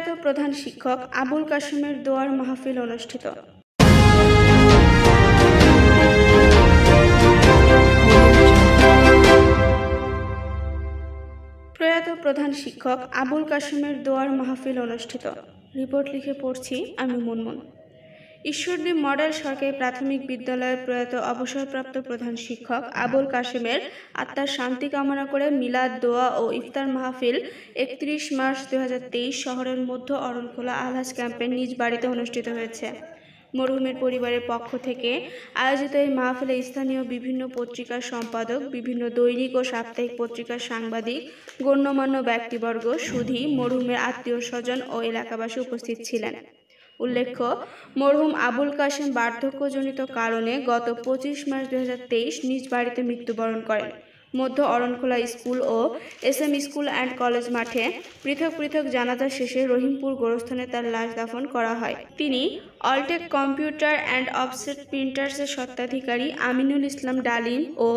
প্রয়াত প্রধান শিক্ষক আবুল কাশিমের দোয়ার মাহফিল অনুষ্ঠিত প্রয়াত প্রধান শিক্ষক আবুল কাশিমের দোয়ার মাহফিল অনুষ্ঠিত রিপোর্ট লিখে পড়ছি আমি মনমন ঈশ্বরদী মডেল সরকারি প্রাথমিক বিদ্যালয়ের প্রয়াত অবসরপ্রাপ্ত প্রধান শিক্ষক আবুল কাশেমের আত্মার শান্তি কামনা করে মিলাদ দোয়া ও ইফতার মাহফিল একত্রিশ মার্চ দু শহরের মধ্য অরণখোলা আলহাজ ক্যাম্পে নিজ বাড়িতে অনুষ্ঠিত হয়েছে মরহুমের পরিবারের পক্ষ থেকে আয়োজিত এই মাহফিলে স্থানীয় বিভিন্ন পত্রিকার সম্পাদক বিভিন্ন দৈনিক ও সাপ্তাহিক পত্রিকার সাংবাদিক গণ্যমান্য ব্যক্তিবর্গ সুধী মরহুমের আত্মীয় স্বজন ও এলাকাবাসী উপস্থিত ছিলেন উল্লেখ্য মরহুম আবুল কাশেম বার্ধক্যজনিত কারণে গত পঁচিশ মার্চ দু নিজ বাড়িতে মৃত্যুবরণ করেন মধ্য অরণখোলা স্কুল ও S M school and college মাঠে পৃথক পৃথক জানাজা শেষে রহিমপুর গোরস্থানে তার লাশ দাফন করা হয় তিনি অলটেক কম্পিউটার অ্যান্ড অফসেট প্রিন্টার্সের সত্ত্বাধিকারী আমিনুল ইসলাম ডালিম ও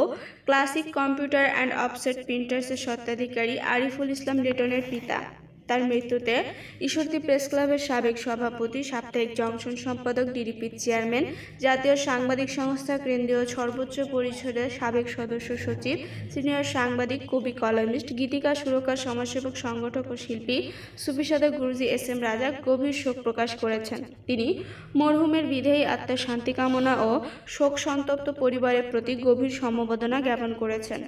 ক্লাসিক কম্পিউটার অ্যান্ড অফসেট প্রিন্টার্সের সত্ত্বাধিকারী আরিফুল ইসলাম লিটনের পিতা তার মৃত্যুতে ঈশ্বরদী প্রেস ক্লাবের সাবেক সভাপতি সাপ্তাহিক জংশন সম্পাদক ডিডিপির চেয়ারম্যান জাতীয় সাংবাদিক সংস্থা কেন্দ্রীয় সর্বোচ্চ পরিষদের সাবেক সদস্য সচিব সিনিয়র সাংবাদিক কবি কলামিস্ট গীতিকা সুরকার সমাজসেবক সংগঠক ও শিল্পী সুফিসাদা গুরুজি এস এম রাজা গভীর শোক প্রকাশ করেছেন তিনি মরহুমের বিধেয়ী আত্মার শান্তি কামনা ও শোক সন্তপ্ত পরিবারের প্রতি গভীর সমবেদনা জ্ঞাপন করেছেন